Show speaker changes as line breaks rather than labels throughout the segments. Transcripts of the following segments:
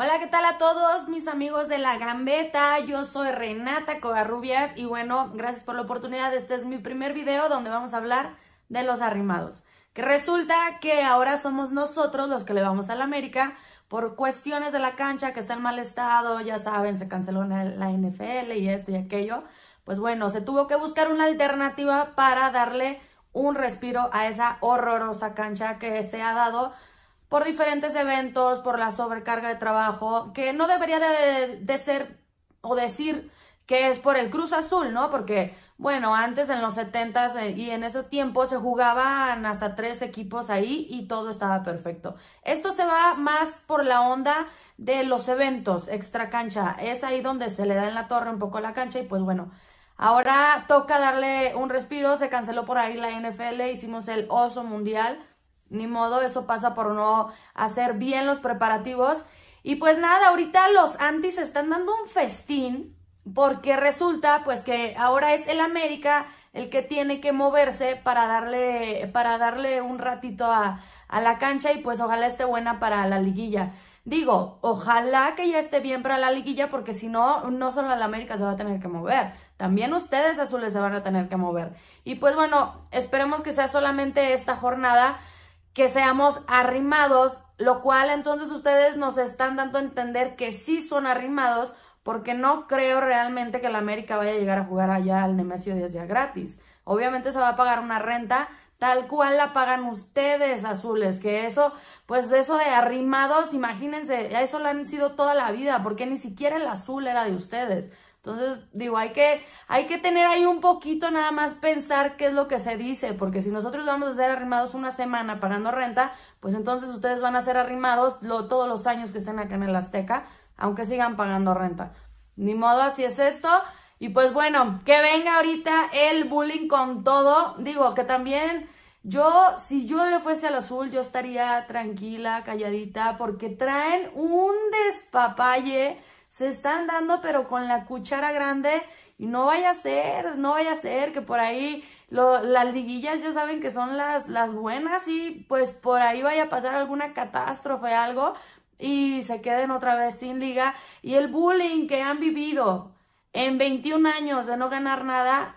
Hola, ¿qué tal a todos mis amigos de la gambeta? Yo soy Renata Cogarrubias y bueno, gracias por la oportunidad. Este es mi primer video donde vamos a hablar de los arrimados. Que resulta que ahora somos nosotros los que le vamos a la América por cuestiones de la cancha que está en mal estado, ya saben, se canceló la NFL y esto y aquello. Pues bueno, se tuvo que buscar una alternativa para darle un respiro a esa horrorosa cancha que se ha dado por diferentes eventos, por la sobrecarga de trabajo, que no debería de, ser o decir que es por el Cruz Azul, ¿no? Porque, bueno, antes en los 70s eh, y en ese tiempo se jugaban hasta tres equipos ahí y todo estaba perfecto. Esto se va más por la onda de los eventos extra cancha. Es ahí donde se le da en la torre un poco la cancha y pues bueno, ahora toca darle un respiro. Se canceló por ahí la NFL, hicimos el oso mundial ni modo, eso pasa por no hacer bien los preparativos. Y pues nada, ahorita los antis están dando un festín porque resulta pues que ahora es el América el que tiene que moverse para darle, para darle un ratito a, a la cancha y pues ojalá esté buena para la liguilla. Digo, ojalá que ya esté bien para la liguilla, porque si no, no solo el América se va a tener que mover, también ustedes azules se van a tener que mover. Y pues bueno, esperemos que sea solamente esta jornada que seamos arrimados, lo cual entonces ustedes nos están dando a entender que sí son arrimados, porque no creo realmente que la América vaya a llegar a jugar allá al Nemesio Díaz ya gratis. Obviamente se va a pagar una renta tal cual la pagan ustedes, azules, que eso, pues de eso de arrimados, imagínense, eso lo han sido toda la vida, porque ni siquiera el azul era de ustedes. Entonces, digo, hay que, hay que tener ahí un poquito nada más pensar qué es lo que se dice, porque si nosotros vamos a ser arrimados una semana pagando renta, pues entonces ustedes van a ser arrimados lo, todos los años que estén acá en el Azteca, aunque sigan pagando renta. Ni modo, así es esto. Y pues bueno, que venga ahorita el bullying con todo. Digo, que también yo, si yo le fuese al azul, yo estaría tranquila, calladita, porque traen un despapalle se están dando pero con la cuchara grande y no vaya a ser, no vaya a ser que por ahí las liguillas ya saben que son las, las buenas y pues por ahí vaya a pasar alguna catástrofe, algo y se queden otra vez sin liga y el bullying que han vivido en 21 años de no ganar nada,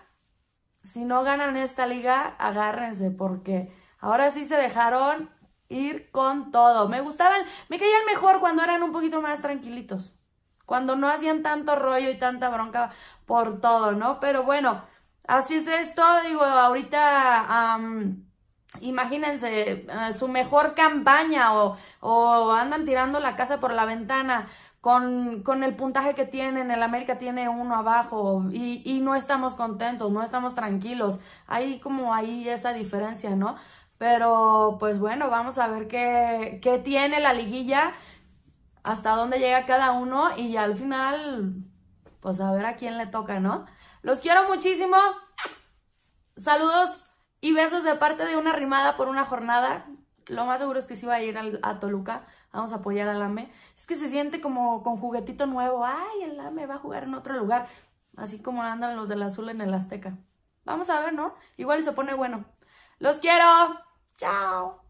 si no ganan esta liga, agárrense porque ahora sí se dejaron ir con todo. Me gustaban, me caían mejor cuando eran un poquito más tranquilitos. Cuando no hacían tanto rollo y tanta bronca por todo, ¿no? Pero bueno, así es esto. Digo, ahorita... imagínense eh, su mejor campaña o, andan tirando la casa por la ventana con, el puntaje que tienen, el América tiene uno abajo y, no estamos contentos, no estamos tranquilos. Ahí como ahí esa diferencia, ¿no? Pero pues bueno, vamos a ver qué, qué tiene la liguilla hasta dónde llega cada uno y ya al final, pues a ver a quién le toca, ¿no? Los quiero muchísimo. Saludos y besos de parte de una rimada por una jornada. Lo más seguro es que sí va a ir a Toluca. Vamos a apoyar al AME. Es que se siente como con juguetito nuevo. Ay, el AME va a jugar en otro lugar. Así como andan los del azul en el Azteca. Vamos a ver, ¿no? Igual se pone bueno. Los quiero. Chao.